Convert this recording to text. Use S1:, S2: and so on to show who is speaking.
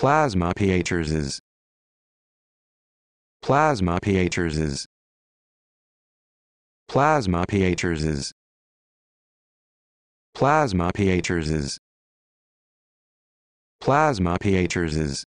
S1: Plasma pHs is Plasma pHs is Plasma pHs is Plasma pHs is Plasma pHs is